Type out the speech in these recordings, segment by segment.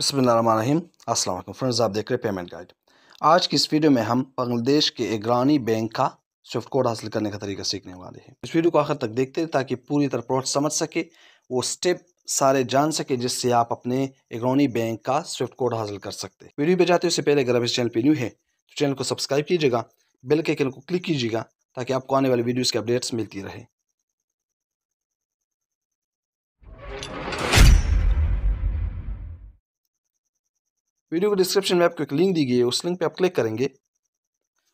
बसमीम असल फ्रेंड्स आप देख रहे हैं पेमेंट गाइड आज की इस वीडियो में हम बांग्लादेश के ग्रानी बैंक का स्विफ्ट कोड हासिल करने का तरीका सीखने वाले हैं इस वीडियो को आखिर तक देखते हैं ताकि पूरी तरह प्रोसेस समझ सके वो स्टेप सारे जान सके जिससे आप अपने इगरानी बैंक का स्विफ्ट कोड हासिल कर सकते हैं वीडियो पे जाते उससे पहले अगर आप इस चैनल पर न्यू है तो चैनल को सब्सक्राइब कीजिएगा बेल के आइकन को क्लिक कीजिएगा ताकि आपको आने वाले वीडियोज़ के अपडेट्स मिलती रहे वीडियो को डिस्क्रिप्शन में आपको एक लिंक दी गई है उस लिंक पे आप क्लिक करेंगे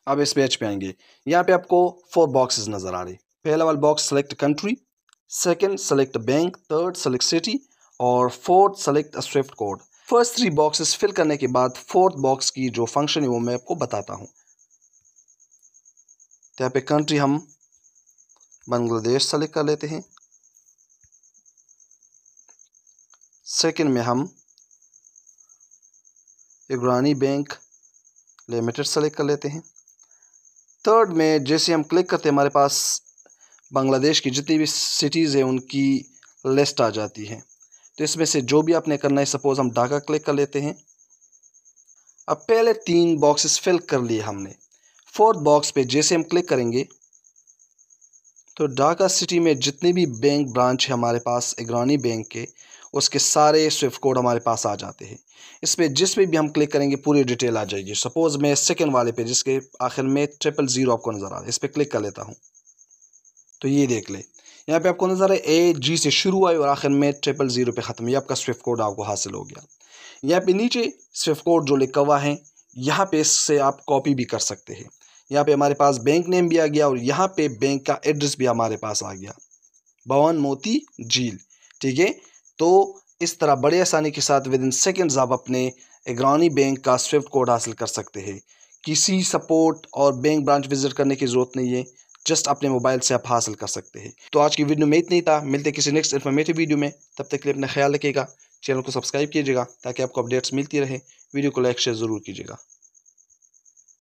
आप इस पेज पे आएंगे यहाँ पे आपको फोर बॉक्सेस नज़र आ रहे पहला वाला box select country second select bank third select city और fourth select swift code first three boxes fill करने के बाद फोर्थ बॉक्स की जो फंक्शन है वो मैं आपको बताता हूँ तो यहाँ पे कंट्री हम बांग्लादेश सेलेक्ट कर लेते हैं सेकेंड में हम इब्रानी बैंक लिमिटेड सेलेक्ट कर लेते हैं थर्ड में जैसे हम क्लिक करते हैं हमारे पास बांग्लादेश की जितनी भी सिटीज़ हैं उनकी लिस्ट आ जाती है तो इसमें से जो भी आपने करना है सपोज़ हम ढाका क्लिक कर लेते हैं अब पहले तीन बॉक्सेस फिल कर लिए हमने फोर्थ बॉक्स पे जैसे हम क्लिक करेंगे तो ढाका सिटी में जितने भी बैंक ब्रांच है हमारे पास इगरानी बैंक के उसके सारे स्विफ्ट कोड हमारे पास आ जाते हैं इस पर जिस पे भी हम क्लिक करेंगे पूरी डिटेल आ जाएगी सपोज़ मैं सेकेंड वाले पे जिसके आखिर में ट्रिपल ज़ीरो आपको नज़र आ रहा है इस पर क्लिक कर लेता हूँ तो ये देख ले यहाँ पे आपको नज़र आए ए जी से शुरू आई और आखिर में ट्रिपल ज़ीरो पे ख़त्म ये आपका स्विफ्ट कोड आपको हासिल हो गया यहाँ पे नीचे स्विफ्ट कोड जो लिखा हुआ है यहाँ पे इससे आप कॉपी भी कर सकते हैं यहाँ पे हमारे पास बैंक नेम भी आ गया और यहाँ पे बैंक का एड्रेस भी हमारे पास आ गया भवन मोती झील ठीक है तो इस तरह बड़े आसानी के साथ विद इन सेकेंड्स आप अपने इगरानी बैंक का स्विफ्ट कोड हासिल कर सकते हैं किसी सपोर्ट और बैंक ब्रांच विजिट करने की ज़रूरत नहीं है जस्ट अपने मोबाइल से आप हासिल कर सकते हैं तो आज की वीडियो में इतना ही था मिलते किसी नेक्स्ट इन्फॉर्मेटिव वीडियो में तब तक के लिए अपना ख्याल रखिएगा चैनल को सब्सक्राइब कीजिएगा ताकि आपको अपडेट्स मिलती रहे वीडियो को लाइक शेयर ज़रूर कीजिएगा